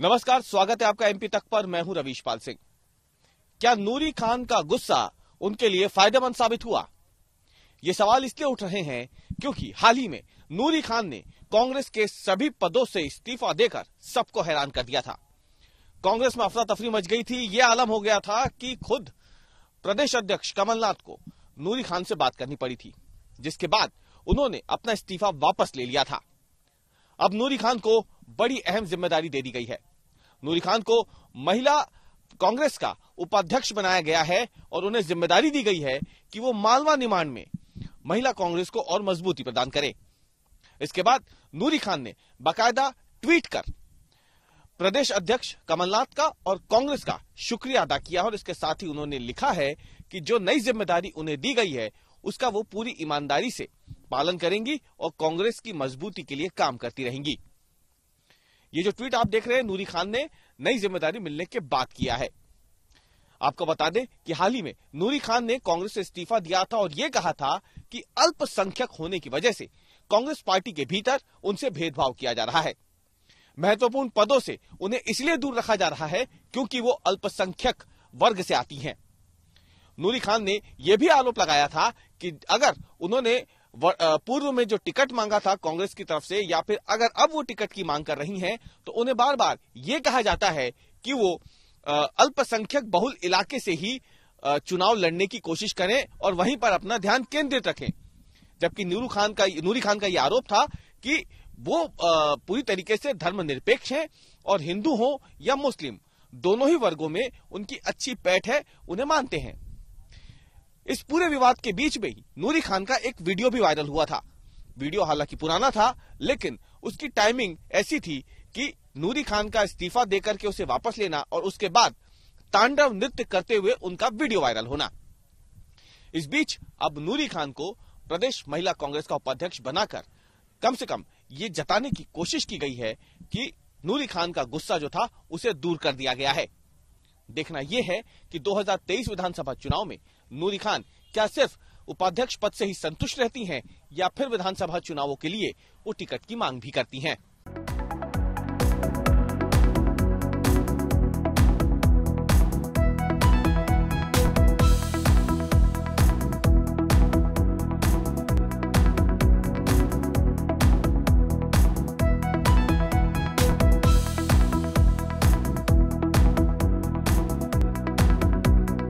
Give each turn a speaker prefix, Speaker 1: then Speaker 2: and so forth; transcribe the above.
Speaker 1: नमस्कार स्वागत है आपका एमपी तक पर मैं हूं रवीश पाल सिंह क्या नूरी खान का गुस्सा उनके लिए फायदेमंद साबित हुआ ये सवाल इसलिए उठ रहे हैं क्योंकि हाल ही में नूरी खान ने कांग्रेस के सभी पदों से इस्तीफा देकर सबको हैरान कर दिया था कांग्रेस में अफरा तफरी मच गई थी यह आलम हो गया था कि खुद प्रदेश अध्यक्ष कमलनाथ को नूरी खान से बात करनी पड़ी थी जिसके बाद उन्होंने अपना इस्तीफा वापस ले लिया था अब नूरी खान को बड़ी अहम जिम्मेदारी दे दी गई है नूरी खान को महिला कांग्रेस का उपाध्यक्ष बनाया गया है और उन्हें जिम्मेदारी दी गई है कि वो मालवा निमाण में महिला कांग्रेस को और मजबूती प्रदान करे इसके बाद नूरी खान ने बाकायदा ट्वीट कर प्रदेश अध्यक्ष कमलनाथ का और कांग्रेस का शुक्रिया अदा किया और इसके साथ ही उन्होंने लिखा है कि जो नई जिम्मेदारी उन्हें दी गई है उसका वो पूरी ईमानदारी से पालन करेंगी और कांग्रेस की मजबूती के लिए काम करती रहेंगी ये जो ट्वीट आप देख रहे हैं नूरी खान ने नई जिम्मेदारी मिलने के बाद किया है आपको बता दें कि हाल ही में नूरी खान ने कांग्रेस से इस्तीफा दिया था और ये कहा था कि अल्पसंख्यक होने की वजह से कांग्रेस पार्टी के भीतर उनसे भेदभाव किया जा रहा है महत्वपूर्ण पदों से उन्हें इसलिए दूर रखा जा रहा है क्योंकि वो अल्पसंख्यक वर्ग से आती हैं। नूरी खान ने यह भी आरोप लगाया था कि अगर उन्होंने पूर्व में जो टिकट मांगा था कांग्रेस की तरफ से या फिर अगर अब वो टिकट की मांग कर रही हैं तो उन्हें बार बार ये कहा जाता है कि वो अल्पसंख्यक बहुल इलाके से ही चुनाव लड़ने की कोशिश करें और वहीं पर अपना ध्यान केंद्रित रखें जबकि नूरू खान का नूरी खान का ये आरोप था कि वो पूरी तरीके से धर्मनिरपेक्ष हैं और हिंदू हो या मुस्लिम दोनों ही वर्गों में उनकी अच्छी पैठ है उन्हें मानते हैं इस पूरे विवाद के बीच में ही नूरी खान का एक वीडियो भी वायरल हुआ था वीडियो हालांकि पुराना था लेकिन उसकी टाइमिंग ऐसी थी कि नूरी खान का इस्तीफा देकर के उसे वापस लेना और उसके बाद तांडव नृत्य करते हुए उनका वीडियो वायरल होना इस बीच अब नूरी खान को प्रदेश महिला कांग्रेस का उपाध्यक्ष बनाकर कम से कम ये जताने की कोशिश की गई है कि नूरी खान का गुस्सा जो था उसे दूर कर दिया गया है देखना यह है कि 2023 विधानसभा चुनाव में नूरी खान क्या सिर्फ उपाध्यक्ष पद से ही संतुष्ट रहती हैं या फिर विधानसभा चुनावों के लिए वो टिकट की मांग भी करती हैं